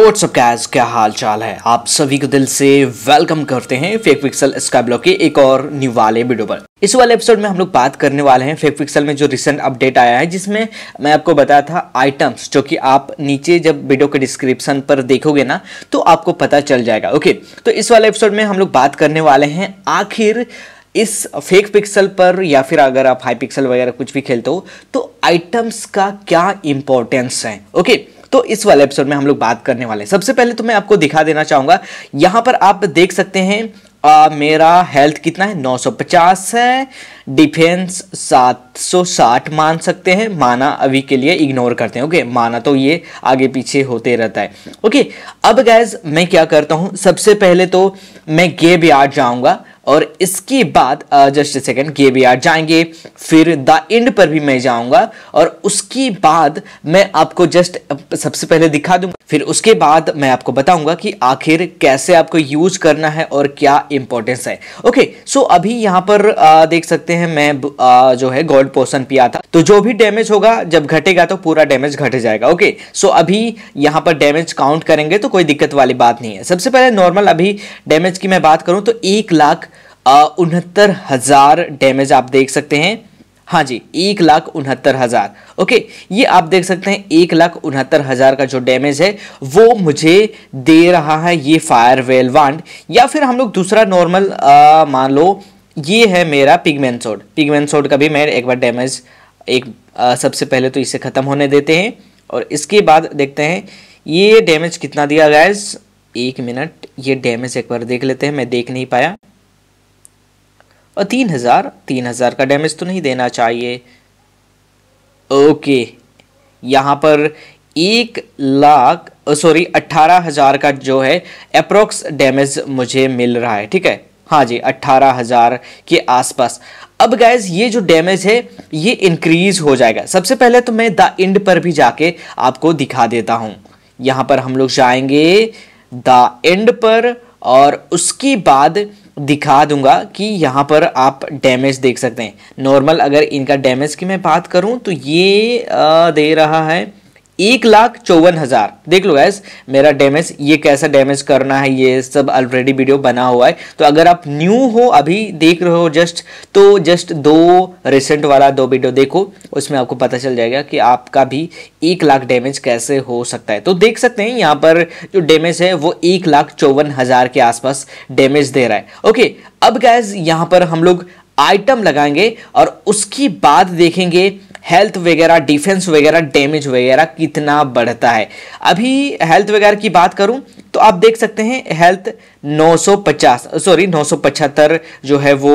WhatsApp कैज क्या हाल चाल है आप सभी को दिल से वेलकम करते हैं फेक पिक्सल स्काई ब्लॉक के एक और न्यू वाले वीडियो पर इस वाले एपिसोड में हम लोग बात करने वाले हैं फेक पिक्सल में जो रिसेंट अपडेट आया है जिसमें मैं आपको बताया था आइटम्स जो कि आप नीचे जब वीडियो के डिस्क्रिप्शन पर देखोगे ना तो आपको पता चल जाएगा ओके तो इस वाले एपिसोड में हम लोग बात करने वाले हैं आखिर इस फेक पिक्सल पर या फिर अगर आप हाई पिक्सल वगैरह कुछ भी खेलते हो तो आइटम्स का क्या इंपॉर्टेंस है ओके okay? तो इस वाले एपिसोड में हम लोग बात करने वाले हैं सबसे पहले तो मैं आपको दिखा देना चाहूँगा यहाँ पर आप देख सकते हैं आ, मेरा हेल्थ कितना है 950 है डिफेंस 760 मान सकते हैं माना अभी के लिए इग्नोर करते हैं ओके माना तो ये आगे पीछे होते रहता है ओके अब गैज मैं क्या करता हूँ सबसे पहले तो मैं गेब यार्ड जाऊँगा और इसके बाद जस्ट सेकेंड के बी आर जाएंगे फिर द एंड पर भी मैं जाऊंगा और उसके बाद मैं आपको जस्ट सबसे पहले दिखा दूंगा फिर उसके बाद मैं आपको बताऊंगा कि आखिर कैसे आपको यूज करना है और क्या इंपॉर्टेंस है ओके सो अभी यहाँ पर आ, देख सकते हैं मैं आ, जो है गोल्ड पोर्सन पिया था तो जो भी डैमेज होगा जब घटेगा तो पूरा डैमेज घट जाएगा ओके सो अभी यहाँ पर डैमेज काउंट करेंगे तो कोई दिक्कत वाली बात नहीं है सबसे पहले नॉर्मल अभी डैमेज की मैं बात करूँ तो एक लाख उनहत्तर हज़ार डैमेज आप देख सकते हैं हाँ जी एक लाख उनहत्तर हज़ार ओके ये आप देख सकते हैं एक लाख उनहत्तर हज़ार का जो डैमेज है वो मुझे दे रहा है ये फायर वेल वांड या फिर हम लोग दूसरा नॉर्मल मान लो ये है मेरा पिगमेंट सोड पिगमेंट सोड का भी मैं एक बार डैमेज एक आ, सबसे पहले तो इसे ख़त्म होने देते हैं और इसके बाद देखते हैं ये डैमेज कितना दिया गया एक मिनट ये डैमेज एक बार देख लेते हैं मैं देख नहीं पाया और तीन हज़ार तीन हज़ार का डैमेज तो नहीं देना चाहिए ओके यहाँ पर एक लाख सॉरी अट्ठारह हज़ार का जो है अप्रोक्स डैमेज मुझे मिल रहा है ठीक है हाँ जी अट्ठारह हज़ार के आसपास अब गैज ये जो डैमेज है ये इंक्रीज हो जाएगा सबसे पहले तो मैं द एंड पर भी जाके आपको दिखा देता हूँ यहाँ पर हम लोग जाएंगे द एंड पर और उसके बाद दिखा दूंगा कि यहाँ पर आप डैमेज देख सकते हैं नॉर्मल अगर इनका डैमेज की मैं बात करूँ तो ये आ, दे रहा है एक लाख चौवन हज़ार देख लो गैस मेरा डैमेज ये कैसा डैमेज करना है ये सब ऑलरेडी वीडियो बना हुआ है तो अगर आप न्यू हो अभी देख रहे हो जस्ट तो जस्ट दो रिसेंट वाला दो वीडियो देखो उसमें आपको पता चल जाएगा कि आपका भी एक लाख डैमेज कैसे हो सकता है तो देख सकते हैं यहाँ पर जो डैमेज है वो एक लाख चौवन हज़ार के आसपास डैमेज दे रहा है ओके अब गैस यहाँ पर हम लोग आइटम लगाएंगे और उसके बाद देखेंगे हेल्थ वगैरह डिफेंस वगैरह डैमेज वगैरह कितना बढ़ता है अभी हेल्थ वगैरह की बात करूं तो आप देख सकते हैं हेल्थ 950 सॉरी नौ जो है वो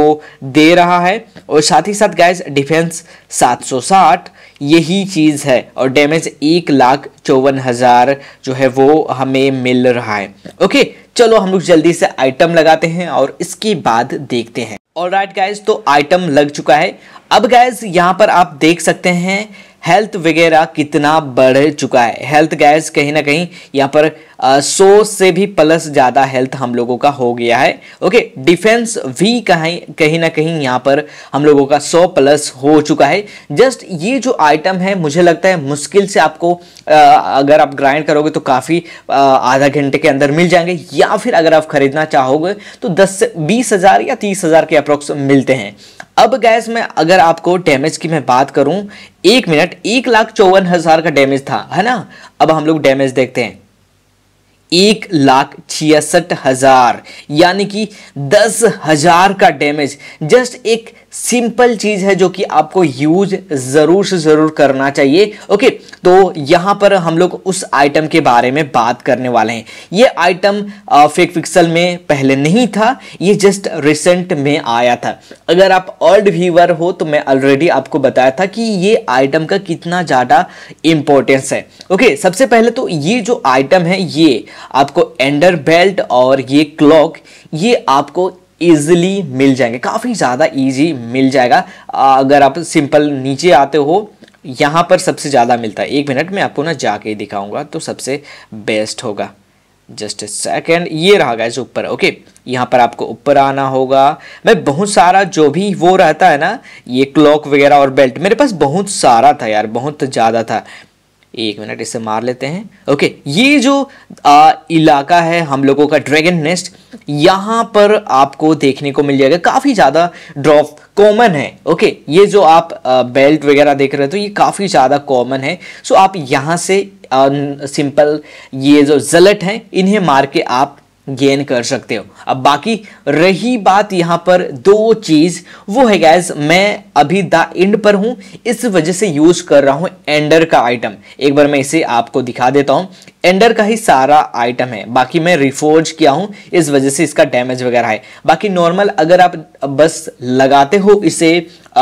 दे रहा है और साथ ही साथ गैस डिफेंस 760 यही चीज़ है और डैमेज एक लाख चौवन हज़ार जो है वो हमें मिल रहा है ओके चलो हम लोग जल्दी से आइटम लगाते हैं और इसके बाद देखते हैं और राइट गाइज तो आइटम लग चुका है अब गैस यहाँ पर आप देख सकते हैं हेल्थ वगैरह कितना बढ़ चुका है हेल्थ गैस कहीं ना कहीं यहाँ पर सौ से भी प्लस ज़्यादा हेल्थ हम लोगों का हो गया है ओके डिफेंस भी कहीं कहीं ना कहीं यहाँ पर हम लोगों का सौ प्लस हो चुका है जस्ट ये जो आइटम है मुझे लगता है मुश्किल से आपको आ, अगर आप ग्राइंड करोगे तो काफ़ी आधा घंटे के अंदर मिल जाएंगे या फिर अगर आप खरीदना चाहोगे तो दस से बीस हज़ार या तीस हज़ार के अप्रोक्स मिलते हैं अब गैस में अगर आपको डैमेज की मैं बात करूं एक मिनट एक लाख चौवन हज़ार का डैमेज था है ना अब हम लोग डैमेज देखते हैं एक लाख छियासठ हजार यानी कि दस हजार का डैमेज जस्ट एक सिंपल चीज है जो कि आपको यूज जरूर से जरूर करना चाहिए ओके तो यहां पर हम लोग उस आइटम के बारे में बात करने वाले हैं ये आइटम फेक पिक्सल में पहले नहीं था ये जस्ट रिसेंट में आया था अगर आप ऑल्ड व्यूवर हो तो मैं ऑलरेडी आपको बताया था कि ये आइटम का कितना ज़्यादा इम्पोर्टेंस है ओके सबसे पहले तो ये जो आइटम है ये आपको एंडर बेल्ट और ये क्लॉक ये आपको ईजिली मिल जाएंगे काफ़ी ज़्यादा ईजी मिल जाएगा अगर आप सिंपल नीचे आते हो यहाँ पर सबसे ज़्यादा मिलता है एक मिनट में आपको ना जाके दिखाऊंगा तो सबसे बेस्ट होगा जस्ट सेकेंड ये रहा गया ऊपर ओके यहाँ पर आपको ऊपर आना होगा मैं बहुत सारा जो भी वो रहता है ना ये क्लॉक वगैरह और बेल्ट मेरे पास बहुत सारा था यार बहुत ज़्यादा था एक मिनट इसे मार लेते हैं ओके ये जो आ, इलाका है हम लोगों का ड्रैगन नेस्ट यहाँ पर आपको देखने को मिल जाएगा काफ़ी ज़्यादा ड्रॉप कॉमन है ओके ये जो आप आ, बेल्ट वगैरह देख रहे हो तो ये काफ़ी ज़्यादा कॉमन है सो आप यहाँ से आ, सिंपल ये जो जलट हैं इन्हें मार के आप गेन कर सकते हो अब बाकी रही बात यहां पर दो चीज़ वो है गैस मैं अभी द एंड पर हूं इस वजह से यूज़ कर रहा हूं एंडर का आइटम एक बार मैं इसे आपको दिखा देता हूं एंडर का ही सारा आइटम है बाकी मैं रिफोर्ज किया हूं इस वजह से इसका डैमेज वगैरह है बाकी नॉर्मल अगर आप बस लगाते हो इसे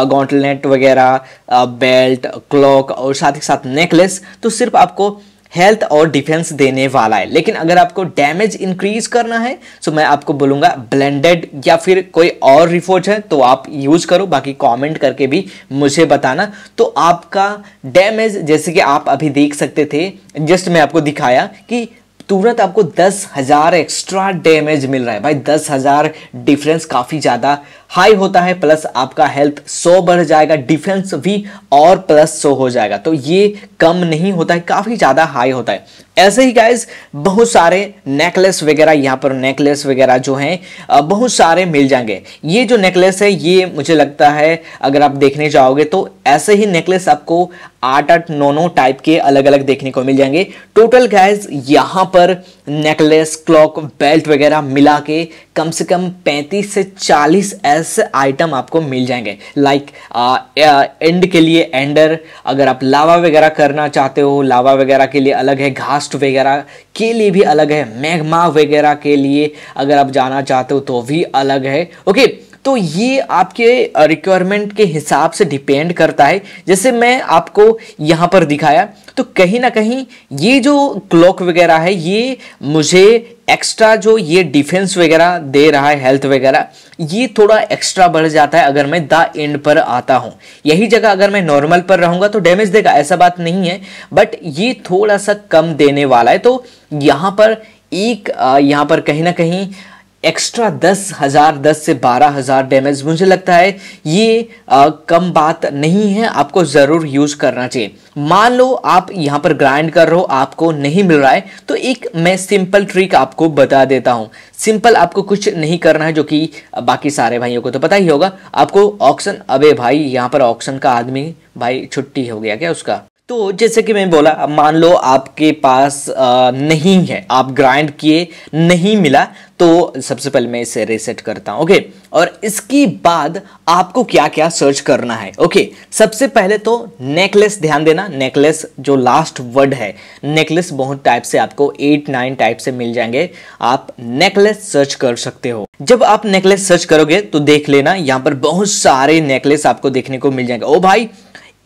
गॉन्टलेट वगैरह बेल्ट क्लॉक और साथ ही साथ नेकलेस तो सिर्फ आपको हेल्थ और डिफेंस देने वाला है लेकिन अगर आपको डैमेज इंक्रीज करना है तो मैं आपको बोलूंगा ब्लेंडेड या फिर कोई और रिफोर्ज है तो आप यूज़ करो बाकी कमेंट करके भी मुझे बताना तो आपका डैमेज जैसे कि आप अभी देख सकते थे जस्ट मैं आपको दिखाया कि तुरंत आपको दस हज़ार एक्स्ट्रा डैमेज मिल रहा है भाई दस हज़ार डिफरेंस काफ़ी ज़्यादा हाई होता है प्लस आपका हेल्थ सो बढ़ जाएगा डिफेंस भी और प्लस सो हो जाएगा तो ये कम नहीं होता है काफ़ी ज़्यादा हाई होता है ऐसे ही गाइज बहुत सारे नेकलेस वगैरह यहाँ पर नेकलेस वगैरह जो हैं बहुत सारे मिल जाएंगे ये जो नेकलेस है ये मुझे लगता है अगर आप देखने जाओगे तो ऐसे ही नेकलेस आपको आठ आठ नौ नौ टाइप के अलग अलग देखने को मिल जाएंगे टोटल गाइज यहाँ पर नेकलेस क्लॉक बेल्ट वगैरह मिला के कम से कम 35 से 40 ऐसे आइटम आपको मिल जाएंगे लाइक एंड के लिए एंडर अगर आप लावा वगैरह करना चाहते हो लावा वगैरह के लिए अलग है घास्ट वगैरह के लिए भी अलग है मैगमा वगैरह के लिए अगर आप जाना चाहते हो तो भी अलग है ओके okay, तो ये आपके रिक्वायरमेंट के हिसाब से डिपेंड करता है जैसे मैं आपको यहाँ पर दिखाया तो कहीं ना कहीं ये जो क्लॉक वगैरह है ये मुझे एक्स्ट्रा जो ये डिफेंस वगैरह दे रहा है हेल्थ वगैरह ये थोड़ा एक्स्ट्रा बढ़ जाता है अगर मैं द एंड पर आता हूँ यही जगह अगर मैं नॉर्मल पर रहूँगा तो डैमेज देगा ऐसा बात नहीं है बट ये थोड़ा सा कम देने वाला है तो यहाँ पर एक यहाँ पर कहीं ना कहीं एक्स्ट्रा दस हज़ार दस से बारह हज़ार डैमेज मुझे लगता है ये आ, कम बात नहीं है आपको ज़रूर यूज़ करना चाहिए मान लो आप यहाँ पर ग्राइंड कर रहे हो आपको नहीं मिल रहा है तो एक मैं सिंपल ट्रिक आपको बता देता हूँ सिंपल आपको कुछ नहीं करना है जो कि बाकी सारे भाइयों को तो पता ही होगा आपको ऑक्शन अबे भाई यहाँ पर ऑक्शन का आदमी भाई छुट्टी हो गया क्या उसका तो जैसे कि मैंने बोला मान लो आपके पास नहीं है आप ग्राइंड किए नहीं मिला तो सबसे पहले मैं इसे रिसेट करता हूँ ओके और इसके बाद आपको क्या क्या सर्च करना है ओके सबसे पहले तो नेकलेस ध्यान देना नेकलेस जो लास्ट वर्ड है नेकलेस बहुत टाइप से आपको एट नाइन टाइप से मिल जाएंगे आप नेकलेस सर्च कर सकते हो जब आप नेकलेस सर्च करोगे तो देख लेना यहाँ पर बहुत सारे नेकलेस आपको देखने को मिल जाएंगे ओ भाई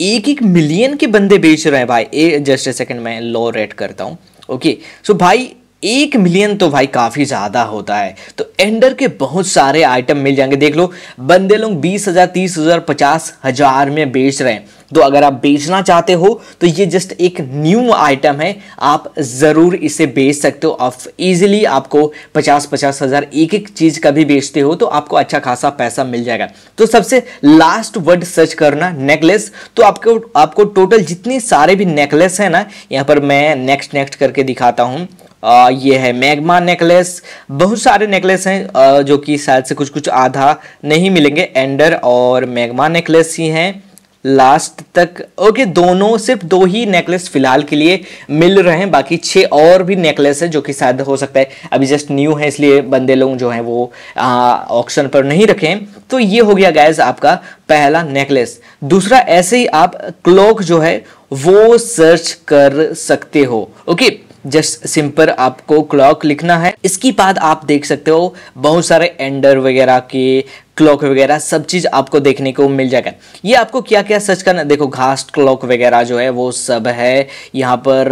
एक एक मिलियन के बंदे बेच रहे हैं भाई ए जस्ट ए सेकंड मैं लॉ रेड करता हूँ ओके सो भाई एक मिलियन तो भाई काफ़ी ज़्यादा होता है तो एंडर के बहुत सारे आइटम मिल जाएंगे देख लो बंदे लोग बीस हज़ार तीस हज़ार पचास हज़ार में बेच रहे हैं तो अगर आप बेचना चाहते हो तो ये जस्ट एक न्यू आइटम है आप ज़रूर इसे बेच सकते हो आप इजीली आपको पचास पचास हज़ार एक एक चीज़ का भी बेचते हो तो आपको अच्छा खासा पैसा मिल जाएगा तो सबसे लास्ट वर्ड सर्च करना नेकलेस तो आपको आपको टोटल जितने सारे भी नेकलेस है ना यहाँ पर मैं नेक्स्ट नेक्स्ट करके दिखाता हूँ ये है मैग्मा नेकलेस बहुत सारे नेकलेस हैं जो कि शायद से कुछ कुछ आधा नहीं मिलेंगे एंडर और मैग्मा नेकलेस ही हैं लास्ट तक ओके दोनों सिर्फ दो ही नेकलेस फिलहाल के लिए मिल रहे हैं बाकी छः और भी नेकलेस है जो कि शायद हो सकता है अभी जस्ट न्यू है इसलिए बंदे लोग जो हैं वो ऑप्शन पर नहीं रखें तो ये हो गया गैस आपका पहला नेकलेस दूसरा ऐसे ही आप क्लॉक जो है वो सर्च कर सकते हो ओके जस्ट सिंपल आपको क्लॉक लिखना है इसके बाद आप देख सकते हो बहुत सारे एंडर वगैरह के क्लॉक वगैरह सब चीज़ आपको देखने को मिल जाएगा ये आपको क्या क्या सर्च करना देखो घास क्लॉक वगैरह जो है वो सब है यहाँ पर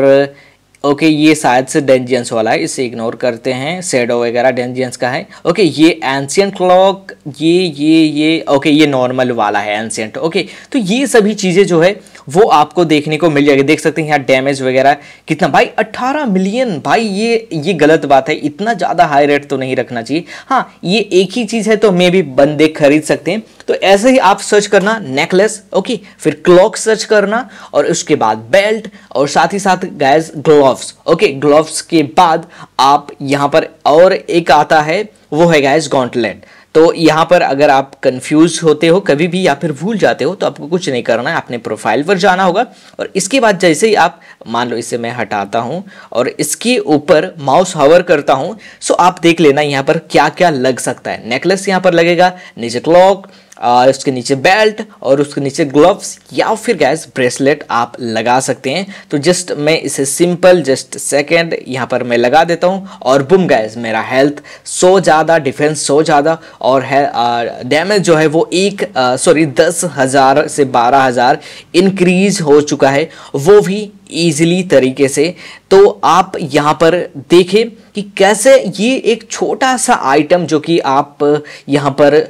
ओके ये शायद से डेंजियंस वाला है इसे इग्नोर करते हैं सेडो वगैरह डेंजियंस का है ओके ये एंशियंट क्लॉक ये ये ये ओके ये नॉर्मल वाला है एंशियंट ओके तो ये सभी चीज़ें जो है वो आपको देखने को मिल जाएगी देख सकते हैं यहाँ डैमेज वगैरह कितना भाई 18 मिलियन भाई ये ये गलत बात है इतना ज़्यादा हाई रेट तो नहीं रखना चाहिए हाँ ये एक ही चीज़ है तो मे भी बंदे खरीद सकते हैं तो ऐसे ही आप सर्च करना नेकलेस ओके फिर क्लॉक सर्च करना और उसके बाद बेल्ट और साथ ही साथ गैस ग्लोव्स ओके ग्लोव्स के बाद आप यहाँ पर और एक आता है वो है गैस गॉन्टलेट तो यहाँ पर अगर आप कंफ्यूज होते हो कभी भी या फिर भूल जाते हो तो आपको कुछ नहीं करना है अपने प्रोफाइल पर जाना होगा और इसके बाद जैसे ही आप मान लो इसे मैं हटाता हूँ और इसके ऊपर माउस हवर करता हूँ सो आप देख लेना यहाँ पर क्या क्या लग सकता है नेकलेस यहाँ पर लगेगा नीचे क्लॉक उसके नीचे बेल्ट और उसके नीचे ग्लव्स या फिर गैस ब्रेसलेट आप लगा सकते हैं तो जस्ट मैं इसे सिंपल जस्ट सेकेंड यहाँ पर मैं लगा देता हूँ और बुम गैस मेरा हेल्थ सो ज़्यादा डिफेंस सो ज़्यादा और है डैमेज जो है वो एक सॉरी दस हज़ार से बारह हज़ार इनक्रीज़ हो चुका है वो भी ईजिली तरीके से तो आप यहाँ पर देखें कि कैसे ये एक छोटा सा आइटम जो कि आप यहाँ पर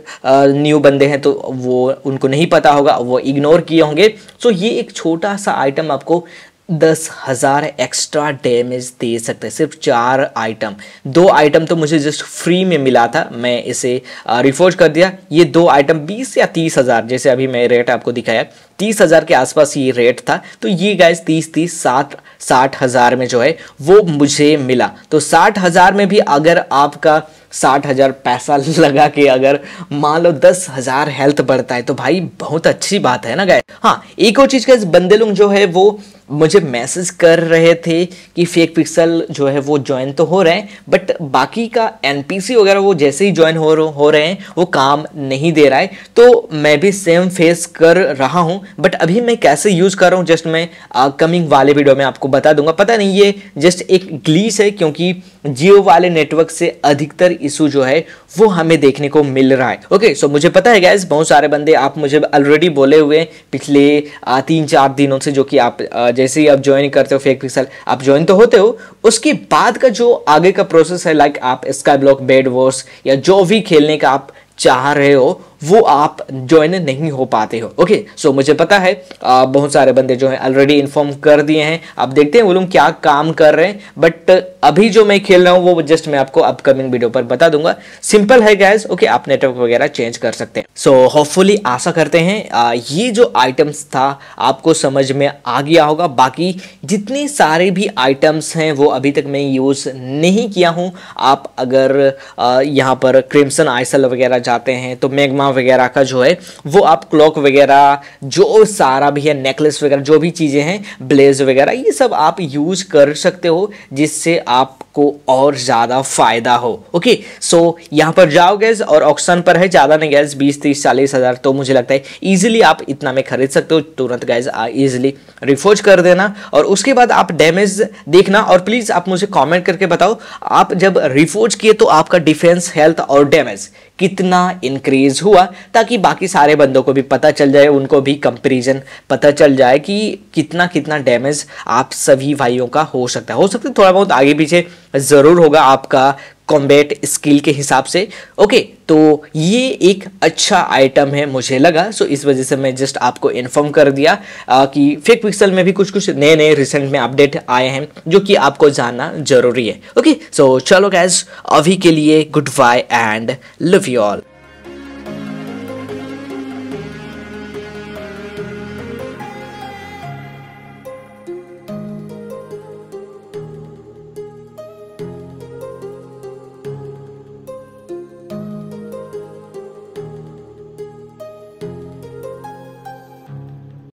न्यू बंदे हैं तो वो उनको नहीं पता होगा वो इग्नोर किए होंगे सो ये एक छोटा सा आइटम आपको दस हज़ार एक्स्ट्रा डैमेज दे सकते हैं सिर्फ चार आइटम दो आइटम तो मुझे जस्ट फ्री में मिला था मैं इसे रिफोर्ज कर दिया ये दो आइटम बीस या तीस हज़ार जैसे अभी मैं रेट आपको दिखाया तीस हज़ार के आसपास ये रेट था तो ये गाइस तीस तीस सात साठ हज़ार में जो है वो मुझे मिला तो साठ हज़ार में भी अगर आपका साठ हज़ार पैसा लगा के अगर मान लो दस हज़ार हेल्थ बढ़ता है तो भाई बहुत अच्छी बात है ना गाय हाँ एक और चीज़ का इस बंदे लोग जो है वो मुझे मैसेज कर रहे थे कि फेक पिक्सल जो है वो ज्वाइन तो हो रहे हैं बट बाकी का एन वगैरह वो जैसे ही ज्वाइन हो हो रहे हैं वो काम नहीं दे रहा है तो मैं भी सेम फेस कर रहा हूँ बट अभी मैं कैसे यूज़ कर रहा हूँ जस्ट मैं कमिंग वाले वीडियो में आपको बता दूंगा पता नहीं ये जस्ट एक ग्लीस है क्योंकि जियो वाले नेटवर्क से अधिकतर इशू जो है वो हमें देखने को मिल रहा है ओके सो मुझे पता है गैस बहुत सारे बंदे आप मुझे ऑलरेडी बोले हुए पिछले तीन चार दिनों से जो कि आप जैसे ही आप ज्वाइन करते हो फेक पिक्सल आप ज्वाइन तो होते हो उसके बाद का जो आगे का प्रोसेस है लाइक आप स्काई ब्लॉक बेड वॉश या जो भी खेलने का आप चाह रहे हो वो आप ज्वाइन नहीं हो पाते हो ओके सो मुझे पता है बहुत सारे बंदे जो है ऑलरेडी इन्फॉर्म कर दिए हैं आप देखते हैं वो लोग क्या काम कर रहे हैं बट अभी जो मैं खेल रहा हूँ वो जस्ट मैं आपको अपकमिंग वीडियो पर बता दूंगा सिंपल है गैस ओके आप नेटवर्क वगैरह चेंज कर सकते हैं सो होपफुली आशा करते हैं ये जो आइटम्स था आपको समझ में आ गया होगा बाकी जितने सारे भी आइटम्स हैं वो अभी तक मैं यूज़ नहीं किया हूँ आप अगर यहाँ पर क्रिम्सन आइसल वगैरह जाते हैं तो मैगमा वगैरह का जो है वो आप क्लॉक वगैरह जो सारा भी है नेकलेस वगैरह जो भी चीज़ें हैं ब्लेज वगैरह ये सब आप यूज़ कर सकते हो जिससे आप आपको और ज़्यादा फायदा हो ओके सो यहाँ पर जाओ गैस और ऑक्शन पर है ज़्यादा नहीं गैस बीस तीस चालीस हज़ार तो मुझे लगता है ईजिली आप इतना में खरीद सकते हो तुरंत गैस ईजिली रिफोज कर देना और उसके बाद आप डैमेज देखना और प्लीज़ आप मुझे कॉमेंट करके बताओ आप जब रिफोज किए तो आपका डिफेंस हेल्थ और डैमेज कितना इंक्रीज हुआ ताकि बाकी सारे बंदों को भी पता चल जाए उनको भी कंपेरिजन पता चल जाए कि कितना कितना डैमेज आप सभी भाइयों का हो सकता है हो सकता है थोड़ा बहुत आगे पीछे ज़रूर होगा आपका कॉम्बेट स्किल के हिसाब से ओके तो ये एक अच्छा आइटम है मुझे लगा सो इस वजह से मैं जस्ट आपको इन्फॉर्म कर दिया आ, कि फेक पिक्सल में भी कुछ कुछ नए नए रिसेंट में अपडेट आए हैं जो कि आपको जानना जरूरी है ओके सो चलो गैस अभी के लिए good bye and love you all